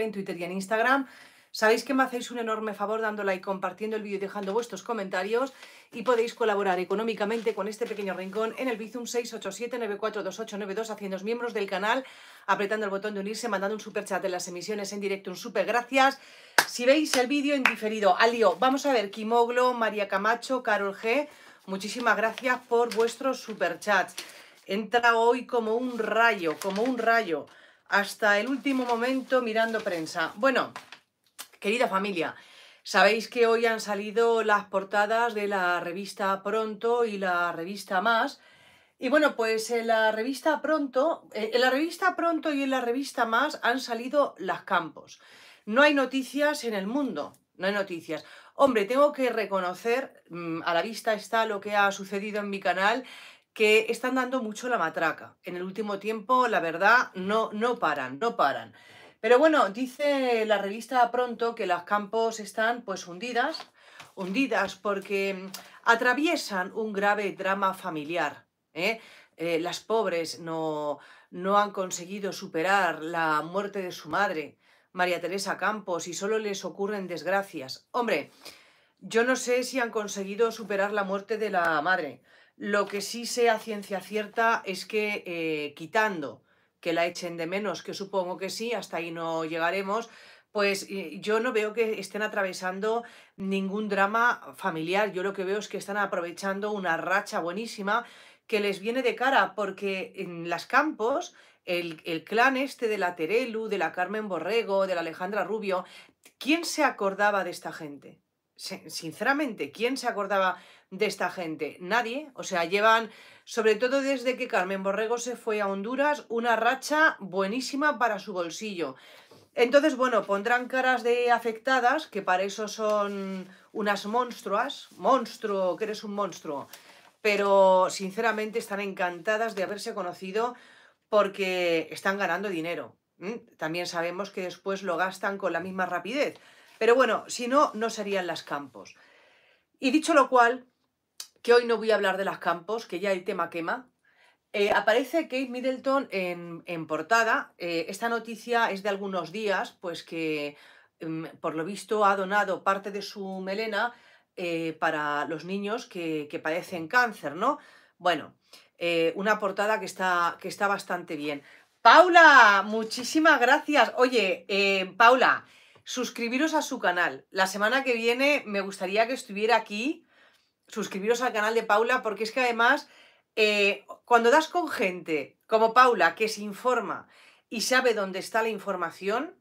en Twitter y en Instagram. Sabéis que me hacéis un enorme favor dándole like, compartiendo el vídeo y dejando vuestros comentarios y podéis colaborar económicamente con este pequeño rincón en el Bizum 687-942892 haciendo miembros del canal, apretando el botón de unirse, mandando un superchat chat las emisiones en directo, un super gracias. Si veis el vídeo en diferido, al vamos a ver Kimoglo, María Camacho, Carol G, muchísimas gracias por vuestros super Entra hoy como un rayo, como un rayo hasta el último momento mirando prensa. Bueno, querida familia, sabéis que hoy han salido las portadas de la revista Pronto y la revista Más. Y bueno, pues en la revista Pronto, eh, en la revista Pronto y en la revista Más han salido las campos. No hay noticias en el mundo, no hay noticias. Hombre, tengo que reconocer, mm, a la vista está lo que ha sucedido en mi canal, que están dando mucho la matraca. En el último tiempo, la verdad, no, no paran, no paran. Pero bueno, dice la revista Pronto que las campos están pues hundidas, hundidas porque mm, atraviesan un grave drama familiar. ¿eh? Eh, las pobres no, no han conseguido superar la muerte de su madre, María Teresa Campos, y solo les ocurren desgracias. Hombre, yo no sé si han conseguido superar la muerte de la madre, lo que sí sea ciencia cierta es que eh, quitando que la echen de menos, que supongo que sí, hasta ahí no llegaremos, pues yo no veo que estén atravesando ningún drama familiar. Yo lo que veo es que están aprovechando una racha buenísima que les viene de cara, porque en las campos el, el, clan este de la Terelu, de la Carmen Borrego, de la Alejandra Rubio, ¿quién se acordaba de esta gente? sinceramente, ¿quién se acordaba de esta gente? Nadie. O sea, llevan, sobre todo desde que Carmen Borrego se fue a Honduras, una racha buenísima para su bolsillo. Entonces, bueno, pondrán caras de afectadas, que para eso son unas monstruas. Monstruo, que eres un monstruo. Pero, sinceramente, están encantadas de haberse conocido porque están ganando dinero. ¿Mm? También sabemos que después lo gastan con la misma rapidez. Pero bueno, si no, no serían las campos. Y dicho lo cual, que hoy no voy a hablar de las campos, que ya el tema quema. Eh, aparece Kate Middleton en, en portada. Eh, esta noticia es de algunos días, pues que mm, por lo visto ha donado parte de su melena eh, para los niños que, que, padecen cáncer, ¿no? Bueno, una portada que está, que está bastante bien. Paula, muchísimas gracias. Oye, Paula, suscribiros a su canal. La semana que viene me gustaría que estuviera aquí suscribiros al canal de Paula, porque es que además, eh, cuando das con gente como Paula, que se informa y sabe dónde está la información,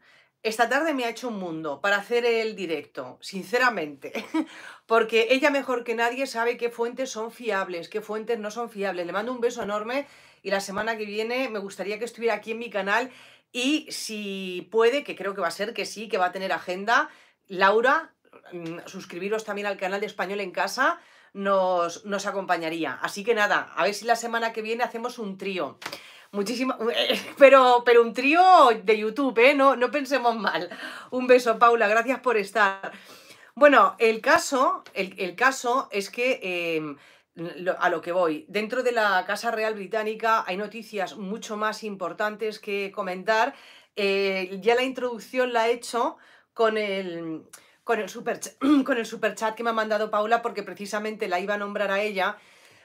esta tarde me ha hecho un mundo para hacer el directo, sinceramente, porque ella mejor que nadie sabe qué fuentes son fiables, qué fuentes no son fiables. Le mando un beso enorme y la semana que viene me gustaría que estuviera aquí en mi canal y si puede, que creo que va a ser que sí, que va a tener agenda, Laura, mm, suscribiros también al canal de Español en Casa nos, acompañaría. Así que nada, a ver si la semana que viene hacemos un trío. Muchísimas. Eh, pero, pero un trío de YouTube, ¿eh? No, no pensemos mal. Un beso, Paula, gracias por estar. Bueno, el caso, el, caso es que. Em, a lo que voy. Dentro de la Casa Real Británica hay noticias mucho más importantes que comentar. Eh, ya la introducción la he hecho con el con el, super, con el chat que me ha mandado Paula porque precisamente la iba a nombrar a ella.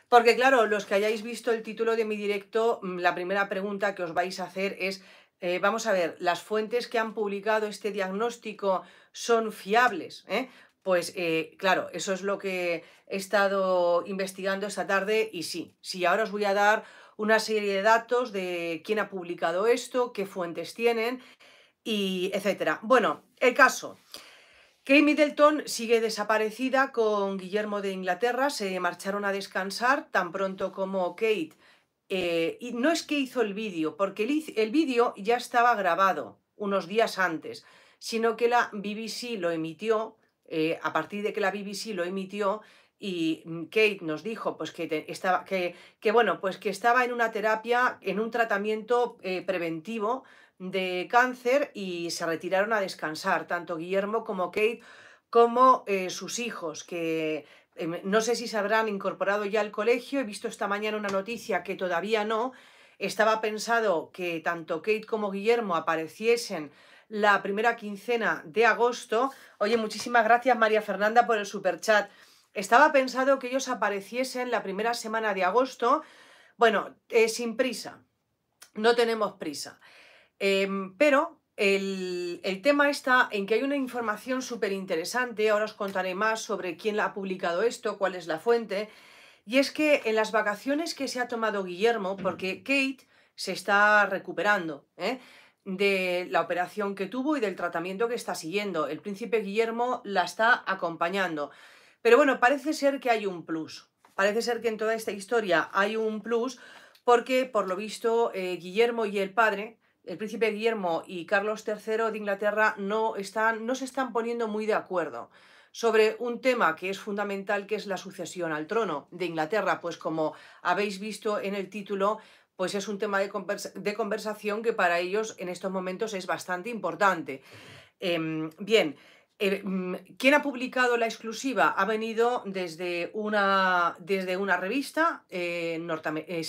Porque claro, los que hayáis visto el título de mi directo, mm, la primera pregunta que os vais a hacer es, eh, vamos a ver, ¿las fuentes que han publicado este diagnóstico son fiables? Eh? Pues eh, claro, eso es lo que he estado investigando esta tarde y sí, sí, ahora os voy a dar una serie de datos de quién ha publicado esto, qué fuentes tienen y etcétera. Bueno, el caso. Kate Middleton sigue desaparecida con Guillermo de Inglaterra. Se marcharon a descansar tan pronto como Kate. Eh, y no es que hizo el vídeo, porque el, vídeo ya estaba grabado unos días antes, sino que la BBC lo emitió, eh, a partir de que la BBC lo emitió, y Kate nos dijo pues que, estaba, que, que, bueno, pues que estaba en una terapia, en un tratamiento eh, preventivo de cáncer y se retiraron a descansar, tanto Guillermo como Kate, como eh, sus hijos, que em, no sé si se habrán incorporado ya al colegio. He visto esta mañana una noticia que todavía no. Estaba pensado que tanto Kate como Guillermo apareciesen la primera quincena de agosto. Oye, muchísimas gracias María Fernanda por el chat Estaba pensado que ellos apareciesen la primera semana de agosto. Bueno, es eh, sin prisa. No tenemos prisa. Em, pero el, tema está en que hay una información súper interesante, ahora os contaré más sobre quién la ha publicado esto, cuál es la fuente, y es que en las vacaciones que se ha tomado Guillermo, porque Kate se está recuperando ¿eh? de la operación que tuvo y del tratamiento que está siguiendo, el príncipe Guillermo la está acompañando. Pero bueno, parece ser que hay un plus, parece ser que en toda esta historia hay un plus, porque por lo visto eh, Guillermo y el padre el príncipe Guillermo y Carlos III de Inglaterra no, están, no se están poniendo muy de acuerdo sobre un tema que es fundamental, que es la sucesión al trono de Inglaterra, pues como habéis visto en el título, pues es un tema de, conversación que para ellos en estos momentos es bastante importante. Em, bien, eh, mm, ¿quién ha publicado la exclusiva? Ha venido desde una, desde una revista eh,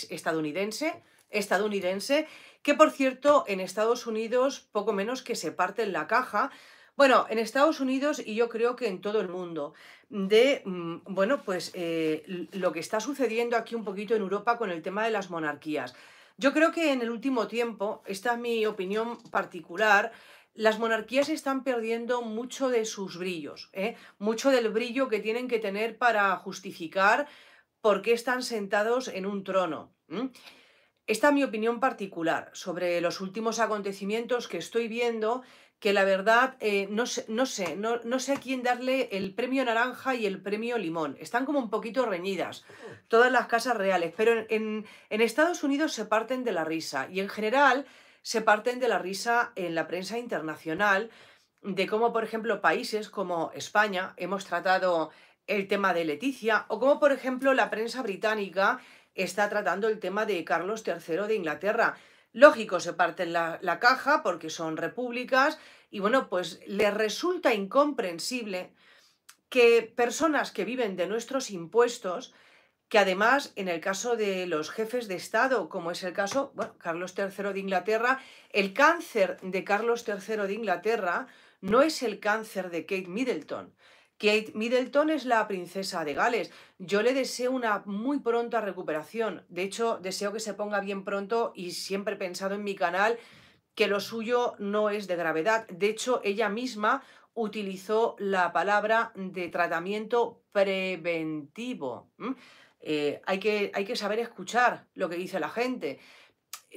estadounidense, estadounidense que por cierto en Estados Unidos poco menos que se parte en la caja. Bueno, en Estados Unidos y yo creo que en todo el mundo, de, mm, bueno, pues eh, lo que está sucediendo aquí un poquito en Europa con el tema de las monarquías. Yo creo que en el último tiempo, esta es mi opinión particular, las monarquías están perdiendo mucho de sus brillos, ¿eh? mucho del brillo que tienen que tener para justificar por qué están sentados en un trono. Esta es mi opinión particular sobre los últimos acontecimientos que estoy viendo, que la verdad eh, no, sé, no, sé, no, sé a quién darle el premio naranja y el premio limón. Están como un poquito reñidas todas las casas reales, pero en, en Estados Unidos se parten de la risa y en general se parten de la risa en la prensa internacional de cómo, por ejemplo, países como España hemos tratado el tema de Leticia o cómo, por ejemplo, la prensa británica está tratando el tema de Carlos III de Inglaterra. Lógico, se parten la, la caja porque son repúblicas y bueno, pues le resulta incomprensible que personas que viven de nuestros impuestos, que además en el caso de los jefes de Estado, como es el caso, bueno, Carlos III de Inglaterra, el cáncer de Carlos III de Inglaterra no es el cáncer de Kate Middleton, Kate Middleton es la princesa de Gales. Yo le deseo una muy pronta recuperación. De hecho, deseo que se ponga bien pronto y siempre he pensado en mi canal que lo suyo no es de gravedad. De hecho, ella misma utilizó la palabra de tratamiento preventivo. ¿Mm? Eh, hay, que, hay que saber escuchar lo que dice la gente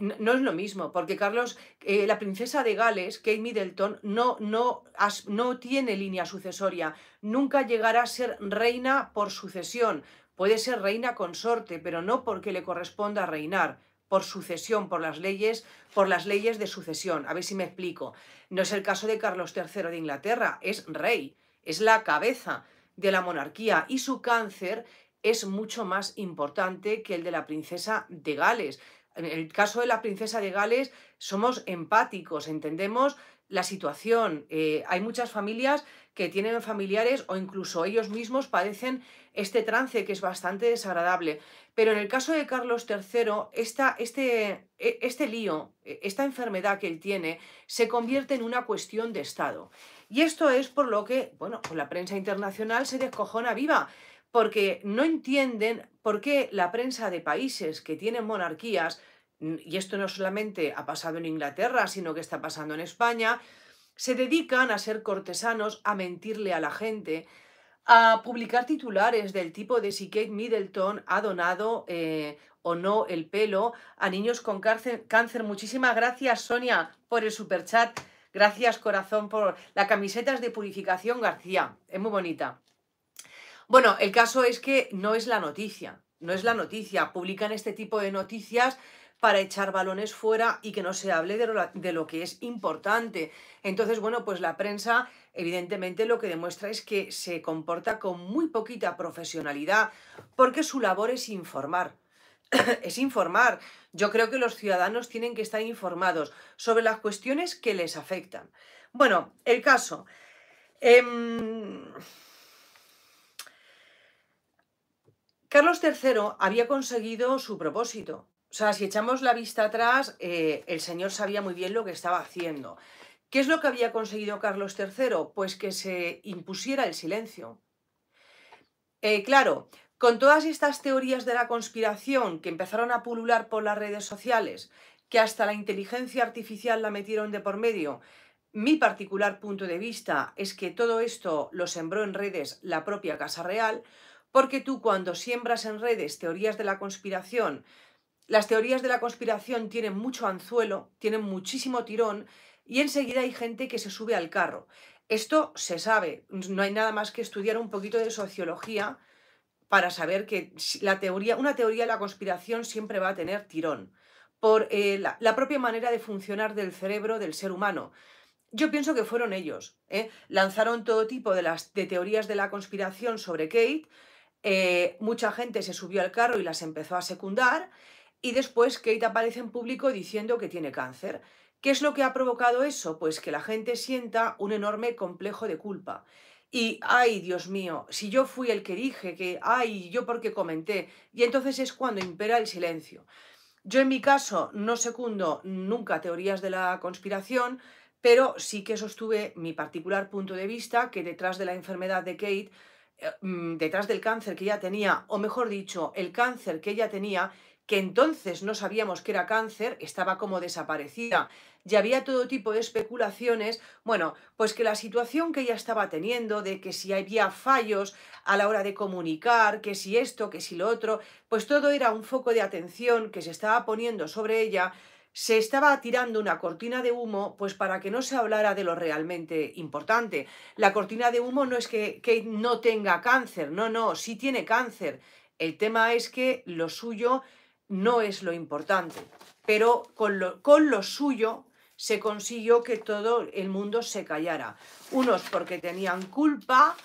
no es lo mismo, porque Carlos, eh, la princesa de Gales, Kate Middleton, no, no, no tiene línea sucesoria, nunca llegará a ser reina por sucesión, puede ser reina consorte, pero no porque le corresponda reinar por sucesión, por las leyes, por las leyes de sucesión. A ver si me explico. No es el caso de Carlos III de Inglaterra, es rey, es la cabeza de la monarquía y su cáncer es mucho más importante que el de la princesa de Gales. En el caso de la princesa de Gales, somos empáticos, entendemos la situación. Eh, hay muchas familias que tienen familiares o incluso ellos mismos padecen este trance que es bastante desagradable. Pero en el caso de Carlos III, esta, este, e, este lío, e, esta enfermedad que él tiene, se convierte en una cuestión de Estado. Y esto es por lo que, bueno, pues la prensa internacional se descojona viva porque no entienden por qué la prensa de países que tienen monarquías, y esto no solamente ha pasado en Inglaterra, sino que está pasando en España, se dedican a ser cortesanos, a mentirle a la gente, a publicar titulares del tipo de si Kate Middleton ha donado eh, o no el pelo a niños con cáncer, Muchísimas gracias, Sonia, por el superchat. Gracias, corazón, por la camiseta de purificación, García. Es muy bonita. Bueno, el caso es que no es la noticia, no es la noticia. Publican este tipo de noticias para echar balones fuera y que no se hable de lo, que es importante. Entonces, bueno, pues la prensa evidentemente lo que demuestra es que se comporta con muy poquita profesionalidad porque su labor es informar. es informar. Yo creo que los ciudadanos tienen que estar informados sobre las cuestiones que les afectan. Bueno, el caso. Em, Carlos III había conseguido su propósito. O sea, si echamos la vista atrás, eh, el señor sabía muy bien lo que estaba haciendo. ¿Qué es lo que había conseguido Carlos III? Pues que se impusiera el silencio. Eh, claro, con todas estas teorías de la conspiración que empezaron a pulular por las redes sociales, que hasta la inteligencia artificial la metieron de por medio, mi particular punto de vista es que todo esto lo sembró en redes la propia Casa Real, porque tú cuando siembras en redes teorías de la conspiración, las teorías de la conspiración tienen mucho anzuelo, tienen muchísimo tirón y enseguida hay gente que se sube al carro. Esto se sabe, no hay nada más que estudiar un poquito de sociología para saber que la teoría, una teoría de la conspiración siempre va a tener tirón por eh, la, propia manera de funcionar del cerebro del ser humano. Yo pienso que fueron ellos. ¿eh? Lanzaron todo tipo de, las, de teorías de la conspiración sobre Kate, eh, mucha gente se subió al carro y las empezó a secundar y después Kate aparece en público diciendo que tiene cáncer. ¿Qué es lo que ha provocado eso? Pues que la gente sienta un enorme complejo de culpa. Y, ay, Dios mío, si yo fui el que dije, que, ay, yo porque comenté, y entonces es cuando impera el silencio. Yo en mi caso no secundo nunca teorías de la conspiración, pero sí que sostuve mi particular punto de vista que detrás de la enfermedad de Kate Mm, detrás del cáncer que ella tenía, o mejor dicho, el cáncer que ella tenía, que entonces no sabíamos que era cáncer, estaba como desaparecida. Y había todo tipo de especulaciones, bueno, pues que la situación que ella estaba teniendo, de que si había fallos a la hora de comunicar, que si esto, que si lo otro, pues todo era un foco de atención que se estaba poniendo sobre ella se estaba tirando una cortina de humo, pues para que no se hablara de lo realmente importante. La cortina de humo no es que Kate no tenga cáncer, no, no, sí tiene cáncer. El tema es que lo suyo no es lo importante, pero con lo, suyo se consiguió que todo el mundo se callara. Unos porque tenían culpa,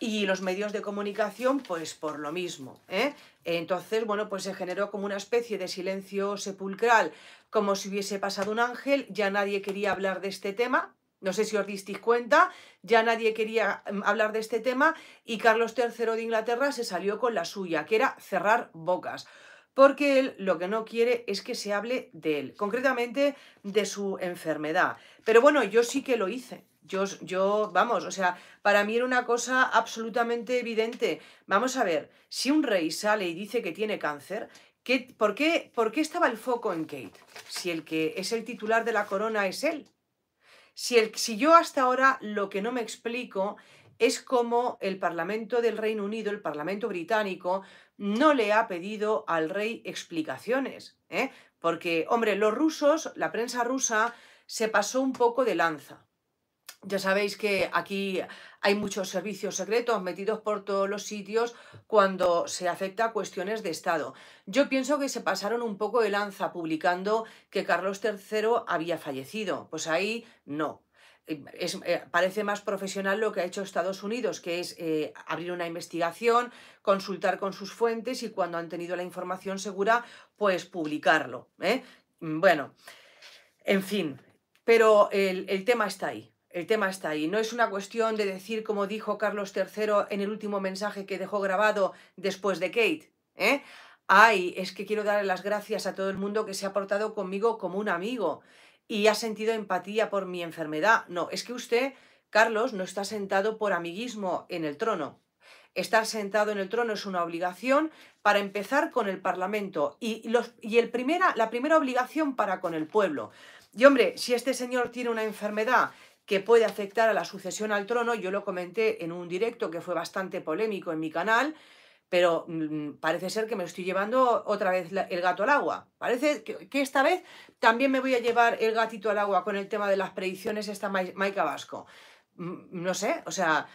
y los medios de comunicación, pues por lo mismo. ¿eh? Entonces, bueno, pues se generó como una especie de silencio sepulcral como si hubiese pasado un ángel, ya nadie quería hablar de este tema, no sé si os disteis cuenta, ya nadie quería mm, hablar de este tema y Carlos III de Inglaterra se salió con la suya, que era cerrar bocas, porque él lo que no quiere es que se hable de él, concretamente de su enfermedad. Pero bueno, yo sí que lo hice. Yo, yo, vamos, o sea, para mí era una cosa absolutamente evidente. Vamos a ver, si un rey sale y dice que tiene cáncer, por, qué, qué estaba el foco en Kate? Si el que es el titular de la corona es él. Si, el, si yo hasta ahora lo que no me explico es cómo el Parlamento del Reino Unido, el Parlamento británico, no le ha pedido al rey explicaciones. ¿eh? Porque, hombre, los rusos, la prensa rusa, se pasó un poco de lanza. Ya sabéis que aquí hay muchos servicios secretos metidos por todos los sitios cuando se afecta a cuestiones de Estado. Yo pienso que se pasaron un poco de lanza publicando que Carlos III había fallecido. Pues ahí no, eh, eh, parece más profesional lo que ha hecho Estados Unidos, que es eh, abrir una investigación, consultar con sus fuentes y cuando han tenido la información segura, pues publicarlo. Bueno, en fin, pero el tema está ahí. El tema está ahí. No es una cuestión de decir, como dijo Carlos III en el último mensaje que dejó grabado después de Kate. ¿eh? Ay, es que quiero darle las gracias a todo el mundo que se ha portado conmigo como un amigo y ha sentido empatía por mi enfermedad. No, es que usted, Carlos, no está sentado por amiguismo en el trono. Estar sentado en el trono es una obligación para empezar con el Parlamento y, los, y el primera, la primera obligación para con el pueblo. Y hombre, si este señor tiene una enfermedad que puede afectar a la sucesión al trono. Yo lo comenté en un directo que fue bastante polémico en mi canal, pero mm, mm, parece ser que me estoy llevando otra vez el gato al agua. Parece que, esta vez también me voy a llevar el gatito al agua con el tema de las predicciones esta Maica Vasco. Mm, no sé, o sea,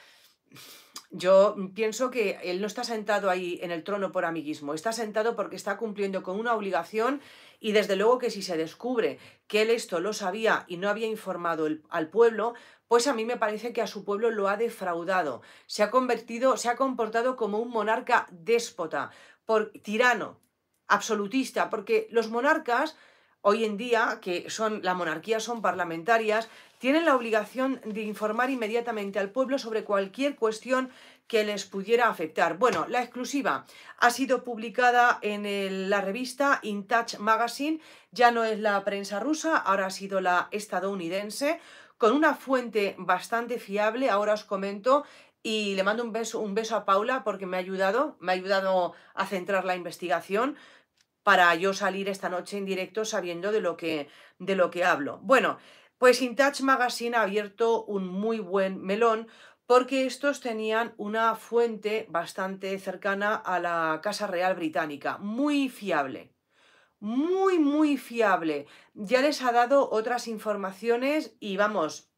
yo pienso que él no está sentado ahí en el trono por amiguismo, está sentado porque está cumpliendo con una obligación y desde luego que si se descubre que él esto lo sabía y no había informado al pueblo, pues a mí me parece que a su pueblo lo ha defraudado. Se ha convertido, se ha comportado como un monarca déspota, por, tirano, absolutista, porque los monarcas hoy en día, que son la monarquía son parlamentarias, tienen la obligación de informar inmediatamente al pueblo sobre cualquier cuestión que les pudiera afectar. Bueno, la exclusiva ha sido publicada en la revista In Touch Magazine, ya no es la prensa rusa, ahora ha sido la estadounidense, con una fuente bastante fiable, ahora os comento, y le mando un beso, un beso a Paula porque me ha ayudado, me ha ayudado a centrar la investigación para yo salir esta noche en directo sabiendo de lo que, de lo que hablo. Bueno, pues touch Magazine ha abierto un muy buen melón porque estos tenían una fuente bastante cercana a la Casa Real Británica, muy fiable, muy, muy fiable. Ya les ha dado otras informaciones y vamos,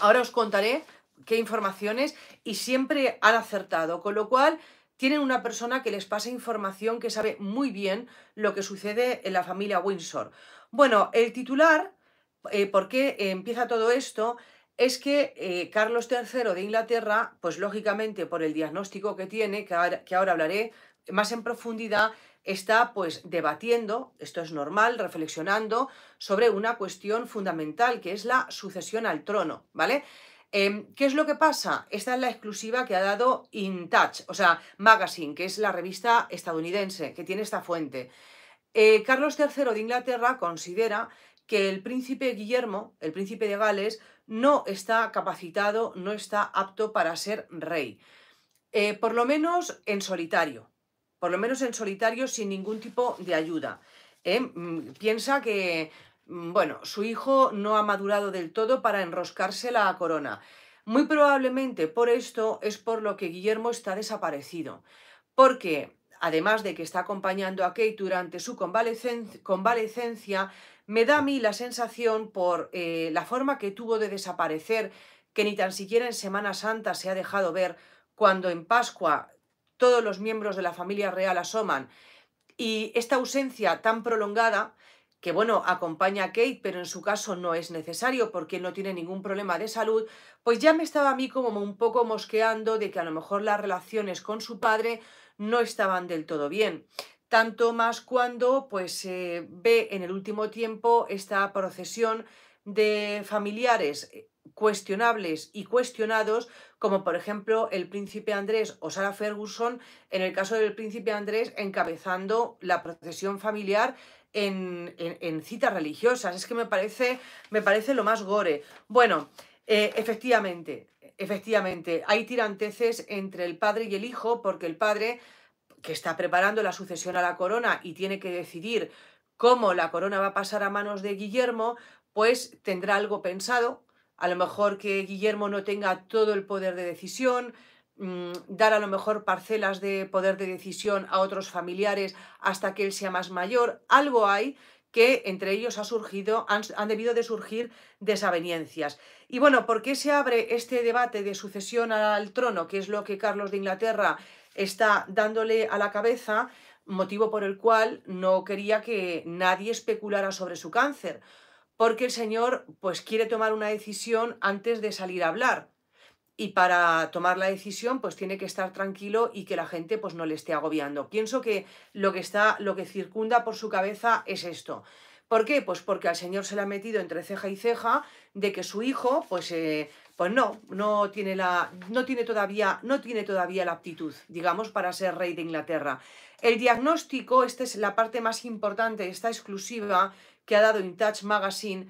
ahora os contaré qué informaciones y siempre han acertado, con lo cual tienen una persona que les pasa información que sabe muy bien lo que sucede en la familia Windsor. Bueno, el titular eh, por qué empieza todo esto es que eh, Carlos III de Inglaterra, pues lógicamente por el diagnóstico que tiene, que ahora, hablaré más en profundidad, está pues debatiendo, esto es normal, reflexionando sobre una cuestión fundamental que es la sucesión al trono, ¿vale? Em, ¿Qué es lo que pasa? Esta es la exclusiva que ha dado In Touch, o sea, Magazine, que es la revista estadounidense que tiene esta fuente. Eh, Carlos III de Inglaterra considera que el príncipe Guillermo, el príncipe de Gales, no está capacitado, no está apto para ser rey. Eh, por lo menos en solitario, por lo menos en solitario sin ningún tipo de ayuda. Eh, mm, piensa que, mm, bueno, su hijo no ha madurado del todo para enroscarse la corona. Muy probablemente por esto es por lo que Guillermo está desaparecido, porque además de que está acompañando a Kate durante su convalecencia, me da a mí la sensación por eh, la forma que tuvo de desaparecer, que ni tan siquiera en Semana Santa se ha dejado ver, cuando en Pascua todos los miembros de la familia real asoman, y esta ausencia tan prolongada, que bueno, acompaña a Kate, pero en su caso no es necesario porque no tiene ningún problema de salud, pues ya me estaba a mí como un poco mosqueando de que a lo mejor las relaciones con su padre no estaban del todo bien tanto más cuando pues se ve en el último tiempo esta procesión de familiares eh, cuestionables y cuestionados, como por ejemplo el príncipe Andrés o Sara Ferguson, en el caso del príncipe Andrés encabezando la procesión familiar en, citas religiosas. Es que me parece, me parece lo más gore. Bueno, eh, efectivamente, efectivamente, hay tiranteces entre el padre y el hijo, porque el padre que está preparando la sucesión a la corona y tiene que decidir cómo la corona va a pasar a manos de Guillermo, pues tendrá algo pensado. A lo mejor que Guillermo no tenga todo el poder de decisión, mm, dar a lo mejor parcelas de poder de decisión a otros familiares hasta que él sea más mayor. Algo hay que entre ellos ha surgido, han, debido de surgir desavenencias. Y bueno, ¿por qué se abre este debate de sucesión al trono, que es lo que Carlos de Inglaterra está dándole a la cabeza, motivo por el cual no quería que nadie especulara sobre su cáncer, porque el señor pues quiere tomar una decisión antes de salir a hablar. Y para tomar la decisión, pues tiene que estar tranquilo y que la gente pues no le esté agobiando. Pienso que lo que está, lo que circunda por su cabeza es esto. ¿Por qué? Pues porque al señor se le ha metido entre ceja y ceja de que su hijo, pues eh, pues no, no tiene, la, no tiene, todavía, no tiene todavía la aptitud, digamos, para ser rey de Inglaterra. El diagnóstico, esta es la parte más importante, esta exclusiva que ha dado InTouch Magazine,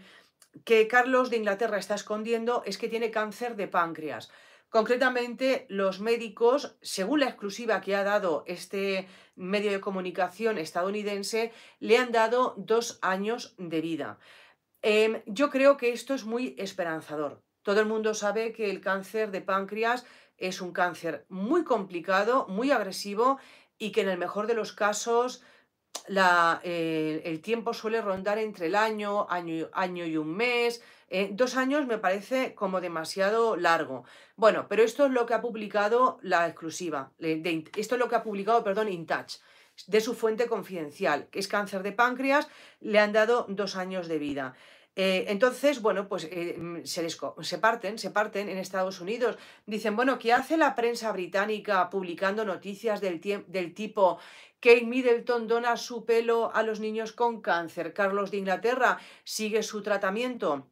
que Carlos de Inglaterra está escondiendo es que tiene cáncer de páncreas. Concretamente, los médicos, según la exclusiva que ha dado este medio de comunicación estadounidense, le han dado dos años de vida. Em, yo creo que esto es muy esperanzador. Todo el mundo sabe que el cáncer de páncreas es un cáncer muy complicado, muy agresivo y que en el mejor de los casos eh, el tiempo suele rondar entre el año, año, y un mes. Eh, dos años me parece como demasiado largo. Bueno, pero esto es lo que ha publicado la exclusiva, eh, esto es lo que ha publicado, perdón, InTouch, de su fuente confidencial, que es cáncer de páncreas, le han dado dos años de vida. Eh, entonces, bueno, pues eh, mm, se, se parten, se parten en Estados Unidos. Dicen, bueno, ¿qué hace la prensa británica publicando noticias del, del tipo Kate Middleton dona su pelo a los niños con cáncer, Carlos de Inglaterra sigue su tratamiento?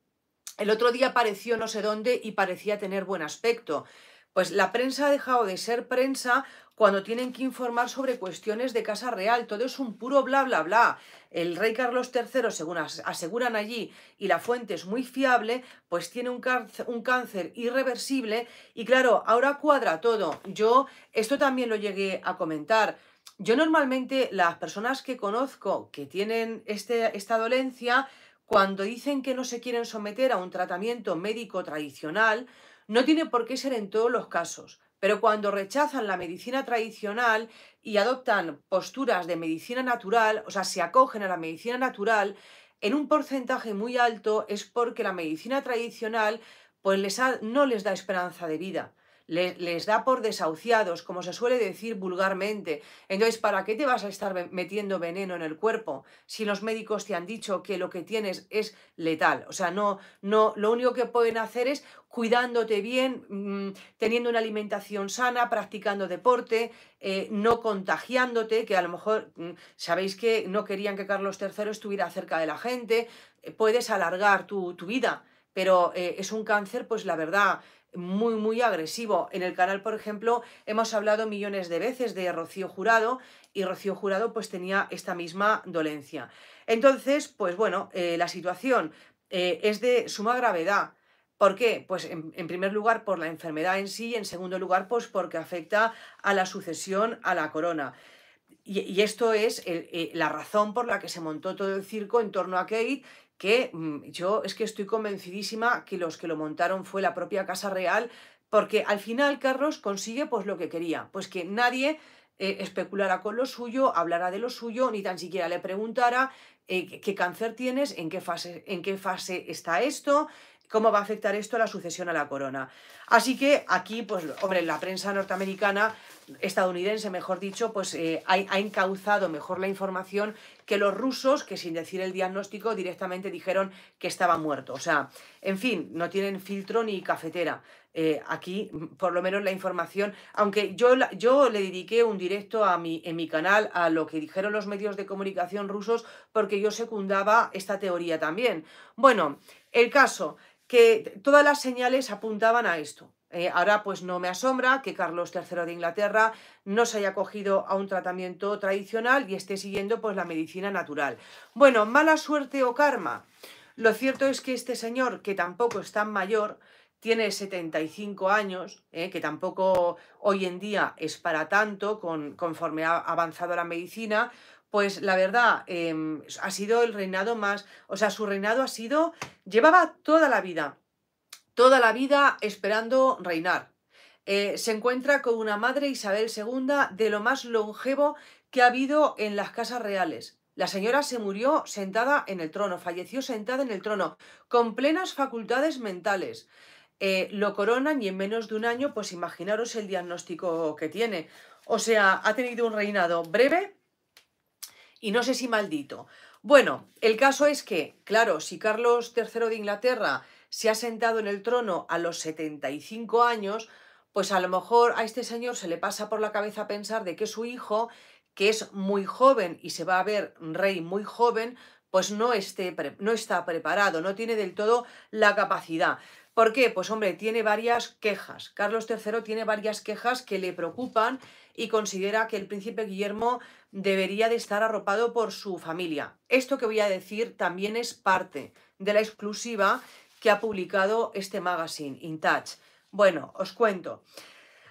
El otro día apareció no sé dónde y parecía tener buen aspecto. Pues la prensa ha dejado de ser prensa cuando tienen que informar sobre cuestiones de casa real. Todo es un puro bla, bla, bla. El rey Carlos III, según aseguran allí, y la fuente es muy fiable, pues tiene un cáncer, un cáncer irreversible. Y claro, ahora cuadra todo. Yo esto también lo llegué a comentar. Yo normalmente las personas que conozco que tienen este, esta dolencia, cuando dicen que no se quieren someter a un tratamiento médico tradicional, no tiene por qué ser en todos los casos, pero cuando rechazan la medicina tradicional y adoptan posturas de medicina natural, o sea, se acogen a la medicina natural, en un porcentaje muy alto es porque la medicina tradicional pues no les da esperanza de vida les da por desahuciados, como se suele decir vulgarmente. Entonces, ¿para qué te vas a estar metiendo veneno en el cuerpo si los médicos te han dicho que lo que tienes es letal? O sea, no, no, lo único que pueden hacer es cuidándote bien, mm, teniendo una alimentación sana, practicando deporte, eh, no contagiándote, que a lo mejor mm, sabéis que no querían que Carlos III estuviera cerca de la gente, eh, puedes alargar tu, vida, pero eh, es un cáncer, pues la verdad, muy, muy agresivo. En el canal, por ejemplo, hemos hablado millones de veces de Rocío Jurado y Rocío Jurado pues tenía esta misma dolencia. Entonces, pues bueno, eh, la situación eh, es de suma gravedad. ¿Por qué? Pues en, primer lugar por la enfermedad en sí y en segundo lugar pues porque afecta a la sucesión a la corona. Y, esto es eh, la razón por la que se montó todo el circo en torno a Kate que mm, yo es que estoy convencidísima que los que lo montaron fue la propia Casa Real, porque al final Carlos consigue pues lo que quería, pues que nadie eh, especulara con lo suyo, hablará de lo suyo, ni tan siquiera le preguntara eh, qué cáncer tienes, en qué fase, en qué fase está esto, cómo va a afectar esto a la sucesión a la corona. Así que aquí, pues, hombre, la prensa norteamericana, estadounidense, mejor dicho, pues eh, ha, ha, encauzado mejor la información que los rusos, que sin decir el diagnóstico, directamente dijeron que estaba muerto. O sea, en fin, no tienen filtro ni cafetera. Eh, aquí, por lo menos la información, aunque yo, yo le dediqué un directo a mi, en mi canal a lo que dijeron los medios de comunicación rusos, porque yo secundaba esta teoría también. Bueno, el caso, que todas las señales apuntaban a esto. Eh, ahora pues no me asombra que Carlos III de Inglaterra no se haya cogido a un tratamiento tradicional y esté siguiendo pues la medicina natural. Bueno, mala suerte o karma. Lo cierto es que este señor, que tampoco es tan mayor, tiene 75 años, eh, que tampoco hoy en día es para tanto, con, conforme ha avanzado la medicina, pues la verdad, em, ha sido el reinado más, o sea, su reinado ha sido, llevaba toda la vida, toda la vida esperando reinar. Eh, se encuentra con una madre Isabel II de lo más longevo que ha habido en las casas reales. La señora se murió sentada en el trono, falleció sentada en el trono, con plenas facultades mentales. Eh, lo coronan y en menos de un año, pues imaginaros el diagnóstico que tiene. O sea, ha tenido un reinado breve, y no sé si maldito. Bueno, el caso es que, claro, si Carlos III de Inglaterra se ha sentado en el trono a los 75 años, pues a lo mejor a este señor se le pasa por la cabeza pensar de que su hijo, que es muy joven y se va a ver rey muy joven, pues no, esté, no está preparado, no tiene del todo la capacidad. ¿Por qué? Pues hombre, tiene varias quejas. Carlos III tiene varias quejas que le preocupan y considera que el príncipe Guillermo debería de estar arropado por su familia. Esto que voy a decir también es parte de la exclusiva que ha publicado este magazine, in touch Bueno, os cuento.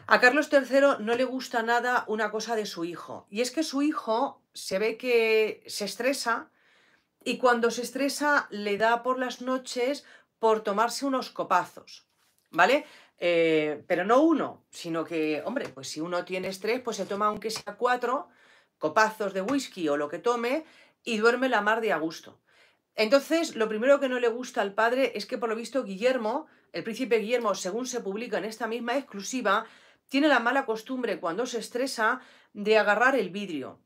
A Carlos III no le gusta nada una cosa de su hijo, y es que su hijo se ve que se estresa y cuando se estresa le da por las noches por tomarse unos copazos, ¿vale? Eh, pero no uno, sino que, hombre, pues si uno tiene estrés, pues se toma aunque sea cuatro copazos de whisky o lo que tome y duerme la mar de a gusto. Entonces, lo primero que no le gusta al padre es que, por lo visto, Guillermo, el príncipe Guillermo, según se publica en esta misma exclusiva, tiene la mala costumbre cuando se estresa de agarrar el vidrio.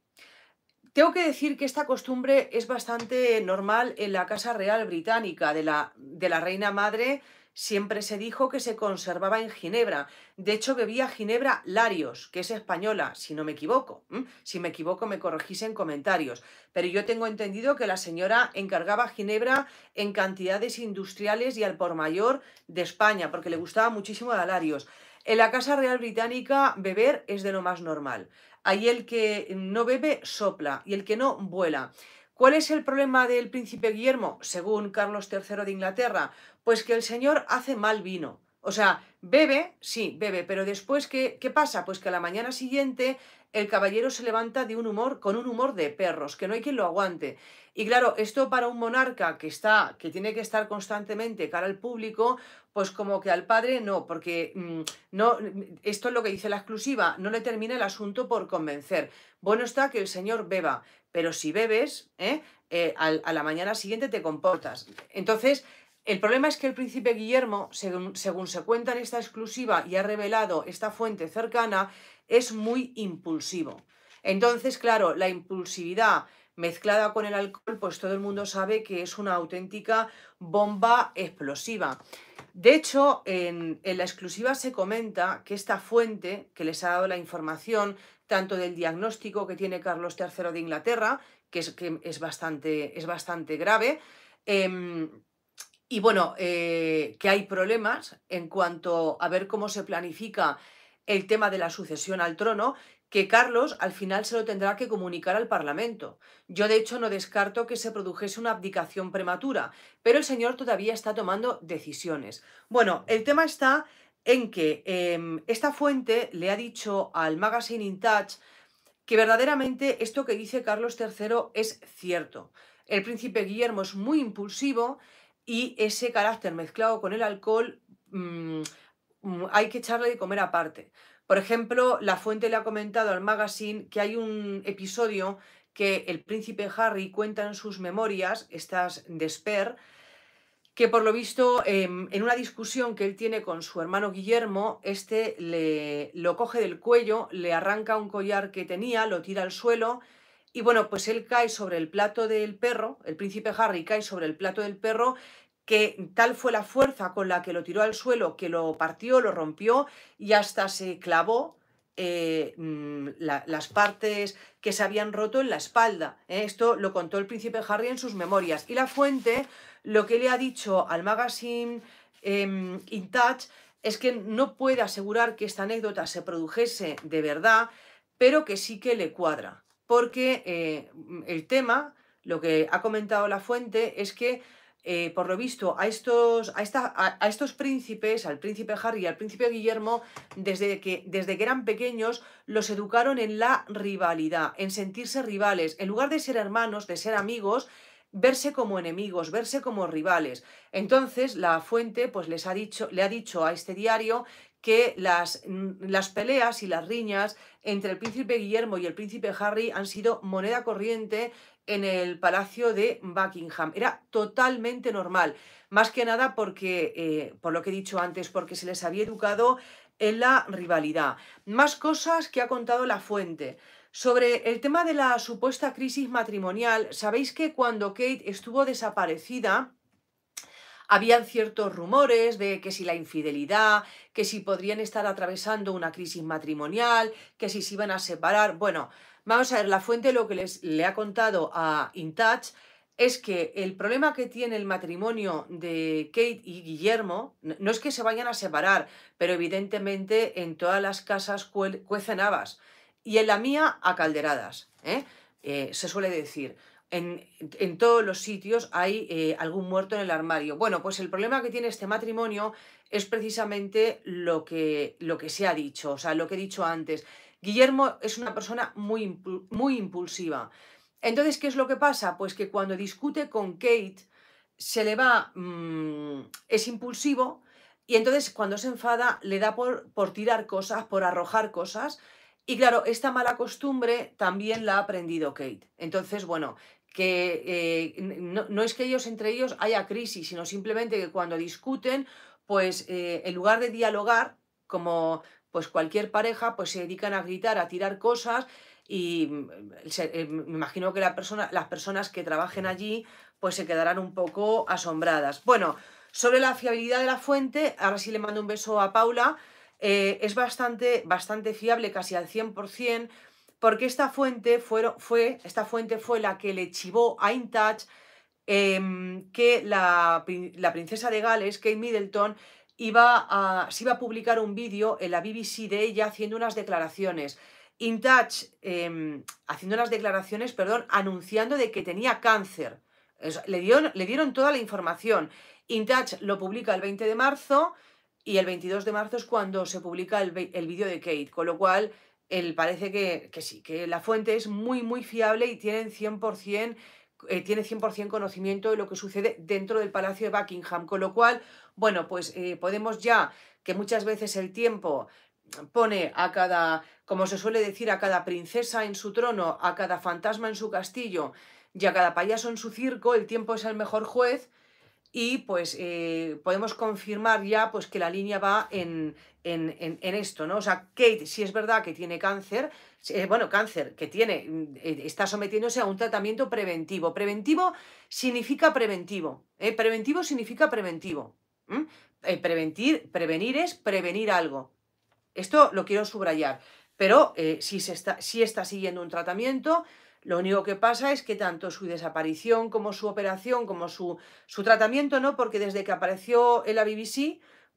Tengo que decir que esta costumbre es bastante normal en la Casa Real Británica de la, de la Reina Madre Siempre se dijo que se conservaba en Ginebra. De hecho, bebía Ginebra Larios, que es española, si no me equivoco. Si me equivoco, me corregís en comentarios. Pero yo tengo entendido que la señora encargaba Ginebra en cantidades industriales y al por mayor de España, porque le gustaba muchísimo la Larios. En la Casa Real Británica beber es de lo más normal. Ahí el que no bebe sopla y el que no vuela. ¿Cuál es el problema del príncipe Guillermo, según Carlos III de Inglaterra? Pues que el señor hace mal vino. O sea, bebe, sí, bebe, pero después, ¿qué, qué pasa? Pues que a la mañana siguiente el caballero se levanta de un humor, con un humor de perros, que no hay quien lo aguante. Y claro, esto para un monarca que está, que tiene que estar constantemente cara al público, pues como que al padre no, porque mm, no, esto es lo que dice la exclusiva, no le termina el asunto por convencer. Bueno está que el señor beba, pero si bebes, ¿eh? eh a, la mañana siguiente te comportas. Entonces, el problema es que el príncipe Guillermo, según, según, se cuenta en esta exclusiva y ha revelado esta fuente cercana, es muy impulsivo. Entonces, claro, la impulsividad mezclada con el alcohol, pues todo el mundo sabe que es una auténtica bomba explosiva. De hecho, en, la exclusiva se comenta que esta fuente que les ha dado la información, tanto del diagnóstico que tiene Carlos III de Inglaterra, que es, que es, bastante, es bastante, grave, em, y bueno, eh, que hay problemas en cuanto a ver cómo se planifica el tema de la sucesión al trono, que Carlos al final se lo tendrá que comunicar al Parlamento. Yo de hecho no descarto que se produjese una abdicación prematura, pero el señor todavía está tomando decisiones. Bueno, el tema está en que em, esta fuente le ha dicho al Magazine in Touch que verdaderamente esto que dice Carlos III es cierto. El príncipe Guillermo es muy impulsivo y ese carácter mezclado con el alcohol... Mm, hay que echarle de comer aparte. Por ejemplo, La Fuente le ha comentado al magazine que hay un episodio que el príncipe Harry cuenta en sus memorias, estas de Sper, que por lo visto em, en una discusión que él tiene con su hermano Guillermo, este le, lo coge del cuello, le arranca un collar que tenía, lo tira al suelo y bueno, pues él cae sobre el plato del perro, el príncipe Harry cae sobre el plato del perro que tal fue la fuerza con la que lo tiró al suelo, que lo partió, lo rompió y hasta se clavó eh, mm, las partes que se habían roto en la espalda. Eh, esto lo contó el príncipe Harry en sus memorias. Y la fuente, lo que le ha dicho al magazine em, In Touch, es que no puede asegurar que esta anécdota se produjese de verdad, pero que sí que le cuadra. Porque eh, el tema, lo que ha comentado la fuente, es que eh, por lo visto, a estos, a, esta, a, estos príncipes, al príncipe Harry y al príncipe Guillermo, desde que, desde que eran pequeños, los educaron en la rivalidad, en sentirse rivales. En lugar de ser hermanos, de ser amigos, verse como enemigos, verse como rivales. Entonces, la fuente pues, les ha dicho, le ha dicho a este diario que las, mm, las, peleas y las riñas entre el príncipe Guillermo y el príncipe Harry han sido moneda corriente en el Palacio de Buckingham. Era totalmente normal, más que nada porque, eh, por lo que he dicho antes, porque se les había educado en la rivalidad. Más cosas que ha contado la fuente. Sobre el tema de la supuesta crisis matrimonial, sabéis que cuando Kate estuvo desaparecida, habían ciertos rumores de que si la infidelidad, que si podrían estar atravesando una crisis matrimonial, que si se iban a separar. Bueno, Vamos a ver, la fuente lo que les, le ha contado a InTouch es que el problema que tiene el matrimonio de Kate y Guillermo no es que se vayan a separar, pero evidentemente en todas las casas cuecen habas y en la mía a calderadas. ¿eh? Eh, se suele decir, en, todos los sitios hay eh, algún muerto en el armario. Bueno, pues el problema que tiene este matrimonio es precisamente lo que, lo que se ha dicho, o sea, lo que he dicho antes Guillermo es una persona muy, muy impulsiva. Entonces, ¿qué es lo que pasa? Pues que cuando discute con Kate, se le va, mm, es impulsivo y entonces cuando se enfada le da por, por tirar cosas, por arrojar cosas. Y claro, esta mala costumbre también la ha aprendido Kate. Entonces, bueno, que eh, no, es que ellos entre ellos haya crisis, sino simplemente que cuando discuten, pues eh, en lugar de dialogar, como pues cualquier pareja pues se dedican a gritar, a tirar cosas y mm, eh, me imagino que las personas que trabajen allí pues se quedarán un poco asombradas. Bueno, sobre la fiabilidad de la fuente, ahora sí le mando un beso a Paula, eh, es bastante, bastante fiable, casi al 100%, porque esta fuente fue, fue, esta fuente fue la que le chivó a Intouch em, que la, la princesa de Gales, Kate Middleton, a, se iba a publicar un vídeo en la BBC de ella haciendo unas declaraciones. In Touch, em, haciendo unas declaraciones, perdón, anunciando de que tenía cáncer. le, dieron, le dieron toda la información. In Touch lo publica el 20 de marzo y el 22 de marzo es cuando se publica el, vídeo de Kate, con lo cual él parece que, que, sí, que la fuente es muy, muy fiable y tienen 100% eh, tiene 100% conocimiento de lo que sucede dentro del Palacio de Buckingham, con lo cual, bueno, pues eh, podemos ya, que muchas veces el tiempo pone a cada, como se suele decir, a cada princesa en su trono, a cada fantasma en su castillo y a cada payaso en su circo, el tiempo es el mejor juez y pues eh, podemos confirmar ya pues que la línea va en, en esto, ¿no? O sea, Kate, si es verdad que tiene cáncer, eh, bueno, cáncer, que tiene, mm, eh, está sometiéndose a un tratamiento preventivo. Preventivo significa preventivo. ¿eh? preventivo significa preventivo. prevenir es prevenir algo. Esto lo quiero subrayar. Pero si, está, siguiendo un tratamiento, lo único que pasa es que tanto su desaparición como su operación, como su, tratamiento, ¿no? Porque desde que apareció el la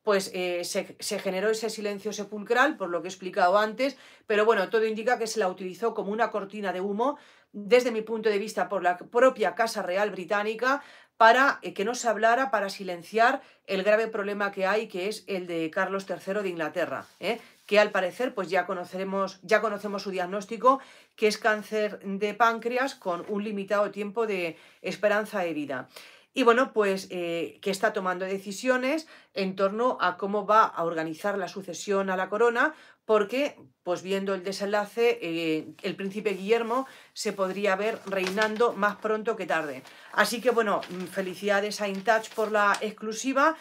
pues eh, se, generó ese silencio sepulcral, por lo que he explicado antes, pero bueno, todo indica que se la utilizó como una cortina de humo, desde mi punto de vista, por la propia Casa Real Británica, para eh, que no se hablara, para silenciar el grave problema que hay, que es el de Carlos III de Inglaterra, ¿eh? que al parecer pues ya, conoceremos, ya conocemos su diagnóstico, que es cáncer de páncreas con un limitado tiempo de esperanza de vida y bueno, pues eh, que está tomando decisiones en torno a cómo va a organizar la sucesión a la corona, porque, pues viendo el desenlace, eh, el príncipe Guillermo se podría ver reinando más pronto que tarde. Así que bueno, mm, felicidades a Intouch por la exclusiva.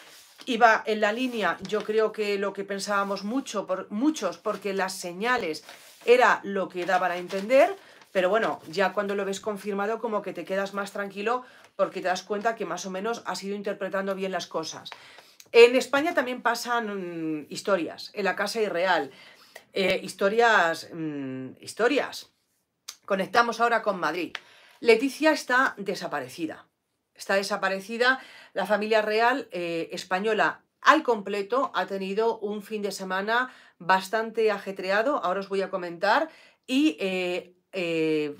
Iba en la línea, yo creo que lo que pensábamos mucho, por, muchos, porque las señales era lo que daban a entender, pero bueno, ya cuando lo ves confirmado como que te quedas más tranquilo porque te das cuenta que más o menos ha ido interpretando bien las cosas. En España también pasan mm, historias, en la Casa Irreal, eh, historias, mm, historias. Conectamos ahora con Madrid. Leticia está desaparecida. Está desaparecida. La familia real eh, española al completo ha tenido un fin de semana bastante ajetreado. Ahora os voy a comentar. Y eh,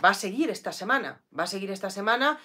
va a seguir esta semana. Va a seguir esta semana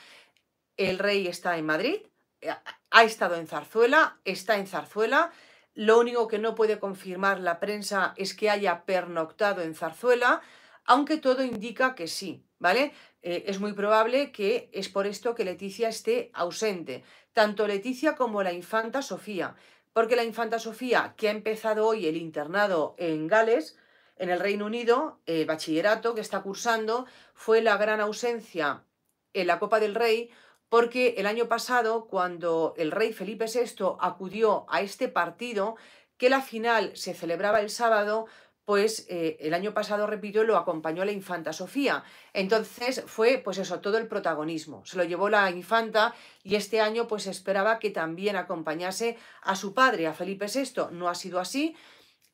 el rey está en Madrid, eh, ha estado en Zarzuela, está en Zarzuela. Lo único que no puede confirmar la prensa es que haya pernoctado en Zarzuela, aunque todo indica que sí, ¿vale? Eh, es muy probable que es por esto que Leticia esté ausente, tanto Leticia como la infanta Sofía, porque la infanta Sofía, que ha empezado hoy el internado en Gales, en el Reino Unido, el eh, bachillerato que está cursando, fue la gran ausencia en la Copa del Rey porque el año pasado, cuando el rey Felipe VI acudió a este partido, que la final se celebraba el sábado, pues eh, el año pasado, repito, lo acompañó la infanta Sofía. Entonces fue, pues eso, todo el protagonismo. Se lo llevó la infanta y este año pues esperaba que también acompañase a su padre, a Felipe VI. No ha sido así.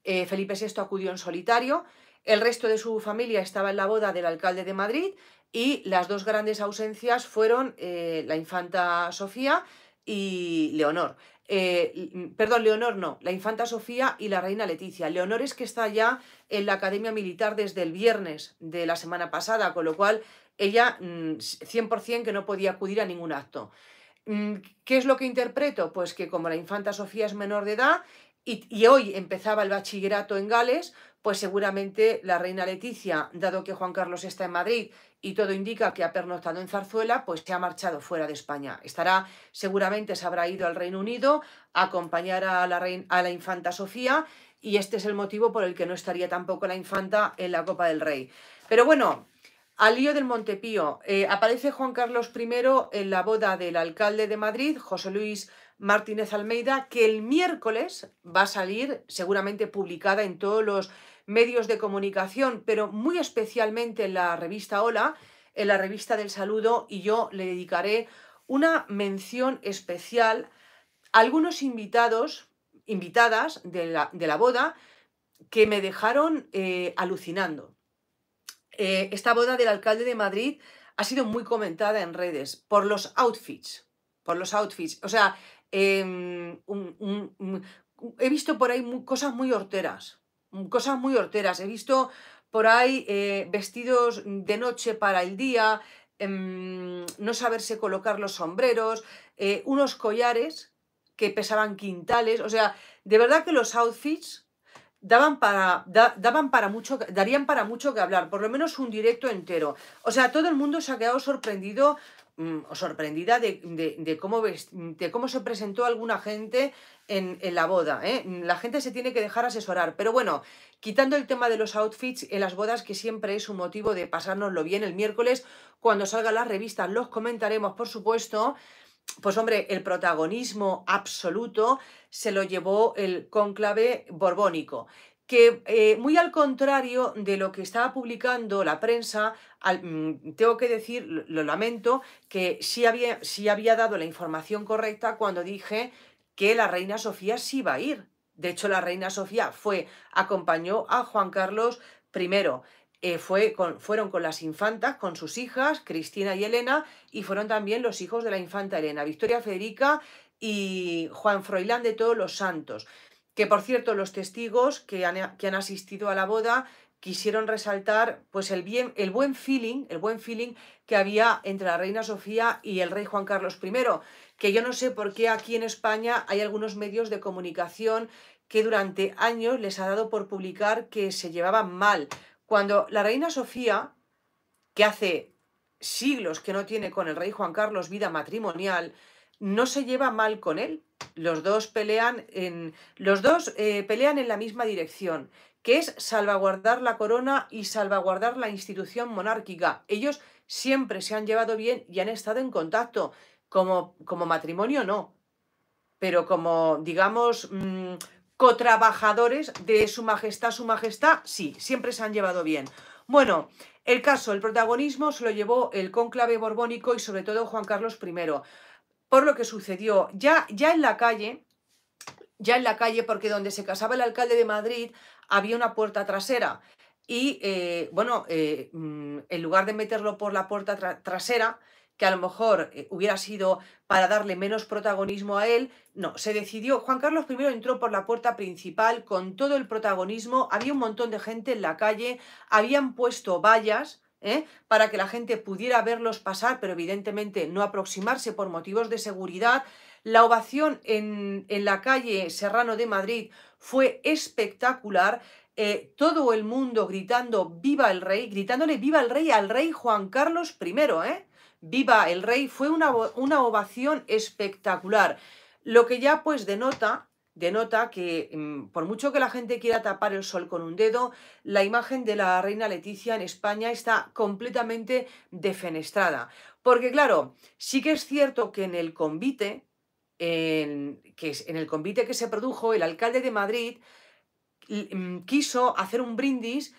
Eh, Felipe VI acudió en solitario. El resto de su familia estaba en la boda del alcalde de Madrid y las dos grandes ausencias fueron eh, la infanta Sofía y Leonor. Eh, perdón, Leonor no, la infanta Sofía y la reina Leticia. Leonor es que está ya en la Academia Militar desde el viernes de la semana pasada, con lo cual ella 100% mm, que no podía acudir a ningún acto. Mm, ¿Qué es lo que interpreto? Pues que como la infanta Sofía es menor de edad y, y hoy empezaba el bachillerato en Gales, pues seguramente la reina Leticia, dado que Juan Carlos está en Madrid y todo indica que ha pernoctado en Zarzuela, pues se ha marchado fuera de España. Estará, seguramente se habrá ido al Reino Unido a acompañar a la, a la infanta Sofía y este es el motivo por el que no estaría tampoco la infanta en la Copa del Rey. Pero bueno, al lío del Montepío, eh, aparece Juan Carlos I en la boda del alcalde de Madrid, José Luis Martínez Almeida, que el miércoles va a salir seguramente publicada en todos los medios de comunicación, pero muy especialmente en la revista Hola, en la revista del saludo, y yo le dedicaré una mención especial a algunos invitados, invitadas de la, boda, que me dejaron eh, alucinando. Eh, esta boda del alcalde de Madrid ha sido muy comentada en redes por los outfits, por los outfits. O sea, em, he visto por ahí cosas muy horteras, cosas muy horteras. He visto por ahí eh, vestidos de noche para el día, em, no saberse colocar los sombreros, eh, unos collares que pesaban quintales. O sea, de verdad que los outfits daban para, daban para mucho, darían para mucho que hablar, por lo menos un directo entero. O sea, todo el mundo se ha quedado sorprendido Mm, sorprendida de, cómo cómo se presentó alguna gente en, la boda. ¿eh? La gente se tiene que dejar asesorar. Pero bueno, quitando el tema de los outfits en las bodas, que siempre es un motivo de pasárnoslo bien el miércoles, cuando salgan las revistas los comentaremos, por supuesto. Pues hombre, el protagonismo absoluto se lo llevó el cónclave borbónico que eh, muy al contrario de lo que estaba publicando la prensa, mm, tengo que decir, lo, lamento, que sí había, había dado la información correcta cuando dije que la reina Sofía sí iba a ir. De hecho, la reina Sofía fue, acompañó a Juan Carlos I. Eh, fue fueron con las infantas, con sus hijas, Cristina y Elena, y fueron también los hijos de la infanta Elena, Victoria Federica y Juan Froilán de Todos los Santos. Que por cierto, los testigos que han, asistido a la boda quisieron resaltar pues el bien el buen feeling el buen feeling que había entre la reina Sofía y el rey Juan Carlos I que yo no sé por qué aquí en España hay algunos medios de comunicación que durante años les ha dado por publicar que se llevaban mal cuando la reina Sofía que hace siglos que no tiene con el rey Juan Carlos vida matrimonial no se lleva mal con él. Los dos pelean en, los dos, eh, pelean en la misma dirección, que es salvaguardar la corona y salvaguardar la institución monárquica. Ellos siempre se han llevado bien y han estado en contacto. Como, como matrimonio no, pero como, digamos, mm, cotrabajadores de su majestad, su majestad, sí, siempre se han llevado bien. Bueno, el caso, el protagonismo se lo llevó el cónclave borbónico y sobre todo Juan Carlos I por lo que sucedió. Ya, ya en la calle, ya en la calle, porque donde se casaba el alcalde de Madrid había una puerta trasera. Y eh, bueno, eh, mm, en lugar de meterlo por la puerta trasera, que a lo mejor eh, hubiera sido para darle menos protagonismo a él, no, se decidió, Juan Carlos I entró por la puerta principal con todo el protagonismo, había un montón de gente en la calle, habían puesto vallas, ¿eh? para que la gente pudiera verlos pasar, pero evidentemente no aproximarse por motivos de seguridad. La ovación en, la calle Serrano de Madrid fue espectacular. Eh, todo el mundo gritando viva el rey, gritándole viva el rey al rey Juan Carlos I. ¿eh? Viva el rey fue una, una ovación espectacular, lo que ya pues denota denota que mm, por mucho que la gente quiera tapar el sol con un dedo, la imagen de la reina Leticia en España está completamente defenestrada. Porque claro, sí que es cierto que en el convite, en, que en el convite que se produjo, el alcalde de Madrid mm, quiso hacer un brindis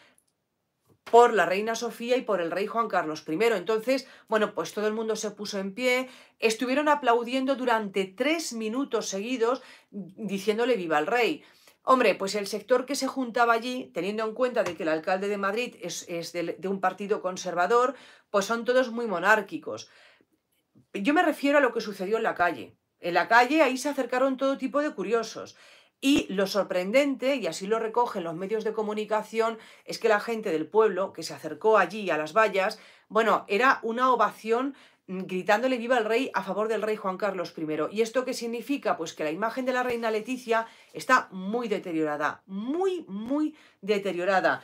por la reina Sofía y por el rey Juan Carlos I. Entonces, bueno, pues todo el mundo se puso en pie, estuvieron aplaudiendo durante tres minutos seguidos diciéndole viva al rey. Hombre, pues el sector que se juntaba allí, teniendo en cuenta de que el alcalde de Madrid es, de un partido conservador, pues son todos muy monárquicos. Yo me refiero a lo que sucedió en la calle. En la calle ahí se acercaron todo tipo de curiosos. Y lo sorprendente, y así lo recogen los medios de comunicación, es que la gente del pueblo que se acercó allí a las vallas, bueno, era una ovación mm, gritándole viva el rey a favor del rey Juan Carlos I. ¿Y esto qué significa? Pues que la imagen de la reina Leticia está muy deteriorada, muy, muy deteriorada.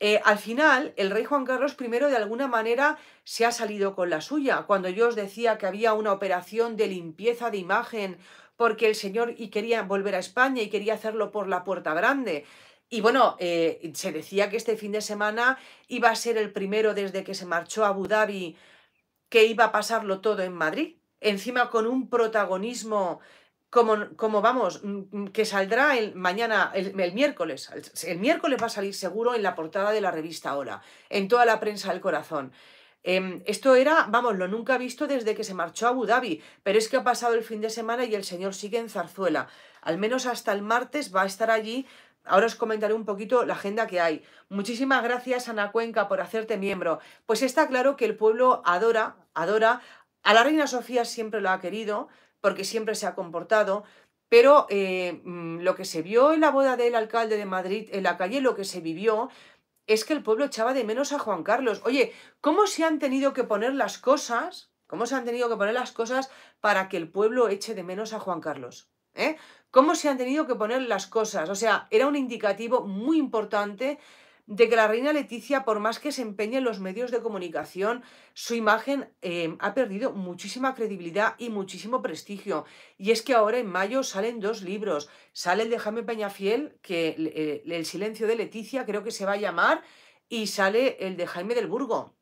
Eh, al final, el rey Juan Carlos I de alguna manera se ha salido con la suya. Cuando yo os decía que había una operación de limpieza de imagen porque el señor y quería volver a España y quería hacerlo por la puerta grande. Y bueno, eh, se decía que este fin de semana iba a ser el primero desde que se marchó a Abu Dhabi que iba a pasarlo todo en Madrid, encima con un protagonismo como, como vamos, mm, mm, que saldrá el, mañana, el, miércoles. El, miércoles va a salir seguro en la portada de la revista Ahora, en toda la prensa del corazón. Em, esto era, vamos, lo nunca visto desde que se marchó a Abu Dhabi, pero es que ha pasado el fin de semana y el señor sigue en Zarzuela. Al menos hasta el martes va a estar allí Ahora os comentaré un poquito la agenda que hay. Muchísimas gracias, Ana Cuenca, por hacerte miembro. Pues está claro que el pueblo adora, adora. A la reina Sofía siempre lo ha querido, porque siempre se ha comportado. Pero eh, mm, lo que se vio en la boda del alcalde de Madrid, en la calle, lo que se vivió, es que el pueblo echaba de menos a Juan Carlos. Oye, ¿cómo se han tenido que poner las cosas? ¿Cómo se han tenido que poner las cosas para que el pueblo eche de menos a Juan Carlos? ¿Eh? ¿Cómo se han tenido que poner las cosas? O sea, era un indicativo muy importante de que la reina Leticia, por más que se empeñe en los medios de comunicación, su imagen em, ha perdido muchísima credibilidad y muchísimo prestigio. Y es que ahora en mayo salen dos libros. Sale el de Jaime Peñafiel, que eh, El silencio de Leticia creo que se va a llamar, y sale el de Jaime del Burgo,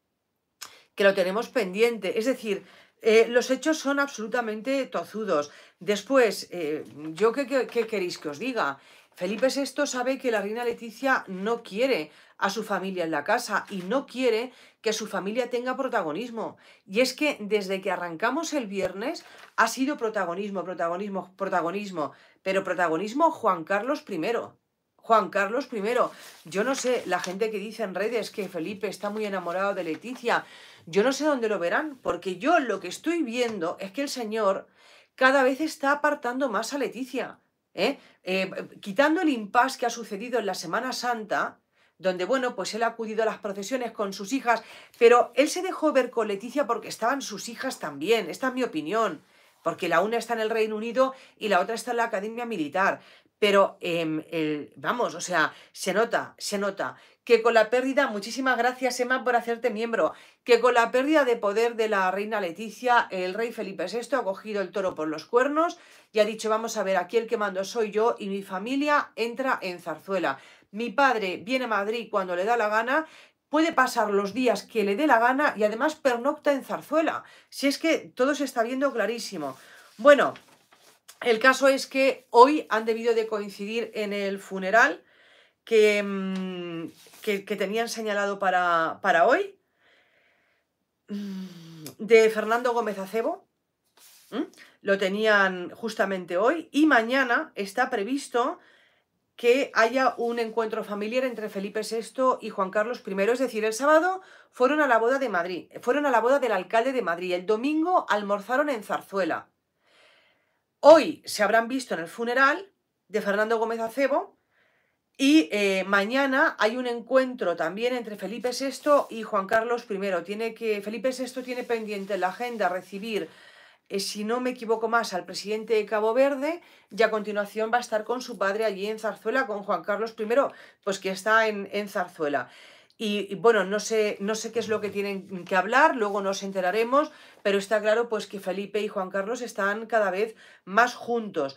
que lo tenemos pendiente. Es decir, eh, los hechos son absolutamente tozudos. Después, eh, ¿yo qué, queréis que os diga? Felipe VI sabe que la reina Leticia no quiere a su familia en la casa y no quiere que su familia tenga protagonismo. Y es que desde que arrancamos el viernes ha sido protagonismo, protagonismo, protagonismo, pero protagonismo Juan Carlos I. Juan Carlos I, yo no sé, la gente que dice en redes que Felipe está muy enamorado de Leticia, yo no sé dónde lo verán, porque yo lo que estoy viendo es que el señor cada vez está apartando más a Leticia. ¿eh? Eh, eh, quitando el impas que ha sucedido en la Semana Santa, donde, bueno, pues él ha acudido a las procesiones con sus hijas, pero él se dejó ver con Leticia porque estaban sus hijas también, esta es mi opinión, porque la una está en el Reino Unido y la otra está en la Academia Militar. Pero, em, vamos, o sea, se nota, se nota que con la pérdida, muchísimas gracias Emma por hacerte miembro, que con la pérdida de poder de la reina Leticia, el rey Felipe VI ha cogido el toro por los cuernos y ha dicho, vamos a ver, aquí el que mando soy yo y mi familia entra en zarzuela. Mi padre viene a Madrid cuando le da la gana, puede pasar los días que le dé la gana y además pernocta en zarzuela. Si es que todo se está viendo clarísimo. Bueno, el caso es que hoy han debido de coincidir en el funeral Mm, que, tenían señalado para, para hoy, mm, de Fernando Gómez Acebo, lo tenían justamente hoy, y mañana está previsto que haya un encuentro familiar entre Felipe VI y Juan Carlos I. Es decir, el sábado fueron a la boda de Madrid, fueron a la boda del alcalde de Madrid, el domingo almorzaron en Zarzuela. Hoy se habrán visto en el funeral de Fernando Gómez Acebo y eh, mañana hay un encuentro también entre Felipe VI y Juan Carlos I. Tiene que, Felipe VI tiene pendiente la agenda recibir, eh, si no me equivoco más, al presidente de Cabo Verde y a continuación va a estar con su padre allí en Zarzuela, con Juan Carlos I, pues que está en, en Zarzuela. Y, bueno, no sé, no sé qué es lo que tienen que hablar, luego nos enteraremos, pero está claro pues que Felipe y Juan Carlos están cada vez más juntos.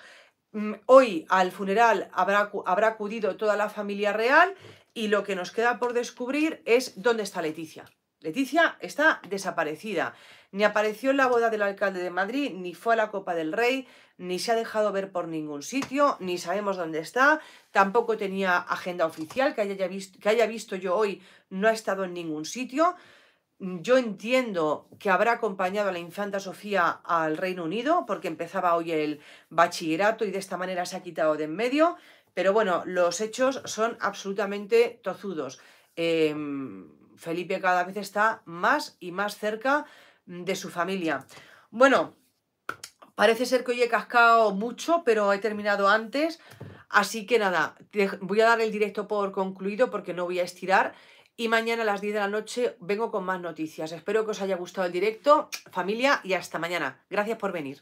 Mm, hoy al funeral habrá, habrá acudido toda la familia real y lo que nos queda por descubrir es dónde está Leticia. Leticia está desaparecida. Ni apareció en la boda del alcalde de Madrid, ni fue a la Copa del Rey, ni se ha dejado ver por ningún sitio, ni sabemos dónde está. Tampoco tenía agenda oficial que haya que haya visto yo hoy, no ha estado en ningún sitio. Mm, yo entiendo que habrá acompañado a la infanta Sofía al Reino Unido, porque empezaba hoy el bachillerato y de esta manera se ha quitado de en medio, pero bueno, los hechos son absolutamente tozudos. Em, Felipe cada vez está más y más cerca mm, de su familia. Bueno, parece ser que hoy he cascado mucho, pero he terminado antes. Así que nada, voy a dar el directo por concluido porque no voy a estirar. Y mañana a las 10 de la noche vengo con más noticias. Espero que os haya gustado el directo, familia, y hasta mañana. Gracias por venir.